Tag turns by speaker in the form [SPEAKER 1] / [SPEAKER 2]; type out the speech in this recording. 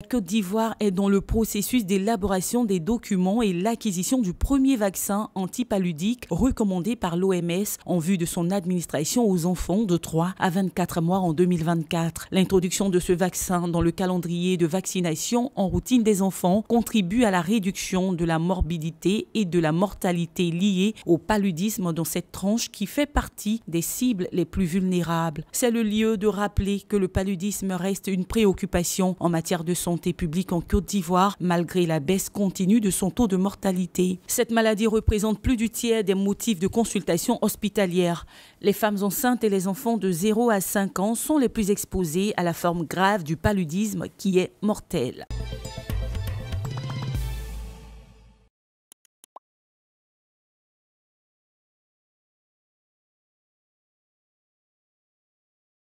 [SPEAKER 1] La Côte d'Ivoire est dans le processus d'élaboration des documents et l'acquisition du premier vaccin antipaludique recommandé par l'OMS en vue de son administration aux enfants de 3 à 24 mois en 2024. L'introduction de ce vaccin dans le calendrier de vaccination en routine des enfants contribue à la réduction de la morbidité et de la mortalité liées au paludisme dans cette tranche qui fait partie des cibles les plus vulnérables. C'est le lieu de rappeler que le paludisme reste une préoccupation en matière de santé santé publique en Côte d'Ivoire, malgré la baisse continue de son taux de mortalité. Cette maladie représente plus du tiers des motifs de consultation hospitalière. Les femmes enceintes et les enfants de 0 à 5 ans sont les plus exposés à la forme grave du paludisme qui est mortelle.